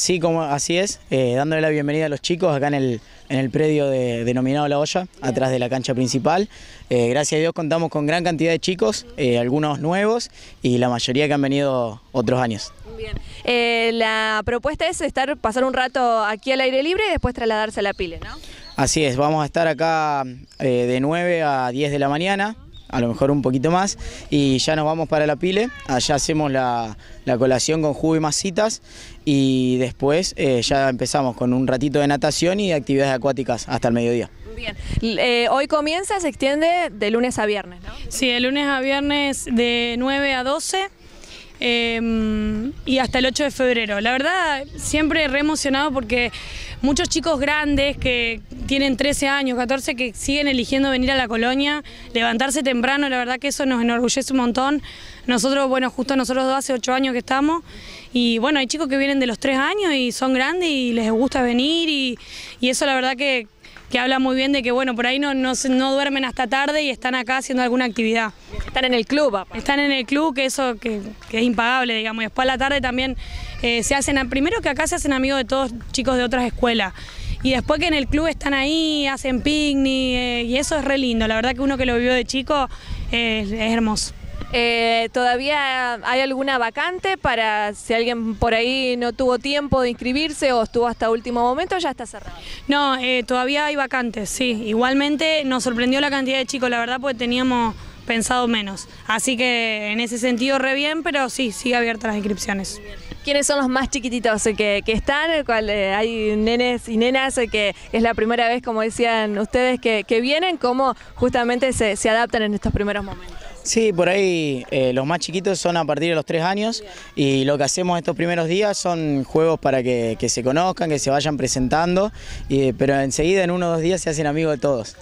Sí, como, así es, eh, dándole la bienvenida a los chicos acá en el, en el predio denominado La Olla, atrás de la cancha principal. Eh, gracias a Dios contamos con gran cantidad de chicos, eh, algunos nuevos y la mayoría que han venido otros años. Bien. la propuesta es estar, pasar un rato aquí al aire libre y después trasladarse a la pile, ¿no? Así es, vamos a estar acá de 9 a 10 de la mañana a lo mejor un poquito más, y ya nos vamos para la pile, allá hacemos la, colación con jugo y masitas, y después eh, ya empezamos con un ratito de natación y actividades acuáticas hasta el mediodía. Bien, eh, hoy comienza, se extiende de lunes a viernes, ¿no? Sí, de lunes a viernes de 9 a 12 Em, y hasta el 8 de febrero. La verdad, siempre re emocionado porque muchos chicos grandes que tienen 13 años, 14, que siguen eligiendo venir a la colonia, levantarse temprano, la verdad que eso nos enorgullece un montón. Nosotros, bueno, justo nosotros dos hace 8 años que estamos y bueno, hay chicos que vienen de los 3 años y son grandes y les gusta venir y, y eso la verdad que que habla muy bien de que, bueno, por ahí no, duermen hasta tarde y están acá haciendo alguna actividad. Están en el club, Están en el club, que eso que, es impagable, digamos. Y después a la tarde también eh, se hacen, primero que acá se hacen amigos de todos chicos de otras escuelas. Y después que en el club están ahí, hacen picnic, eh, y eso es re lindo. La verdad que uno que lo vivió de chico eh, es hermoso. Eh, todavía hay alguna vacante para si alguien por ahí no tuvo tiempo de inscribirse o estuvo hasta último momento, ya está cerrado. No, eh, todavía hay vacantes, sí. Igualmente nos sorprendió la cantidad de chicos, la verdad, porque teníamos pensado menos. Así que en ese sentido re bien, pero sí, sigue abiertas las inscripciones. ¿Quiénes son los más chiquititos que, están? Eh, hay nenes y nenas que es la primera vez, como decían ustedes, que, vienen. ¿Cómo justamente se adaptan en estos primeros momentos? Sí, por ahí eh, los más chiquitos son a partir de los tres años y lo que hacemos estos primeros días son juegos para que, se conozcan, que se vayan presentando, eh, pero enseguida en uno o dos días se hacen amigos de todos.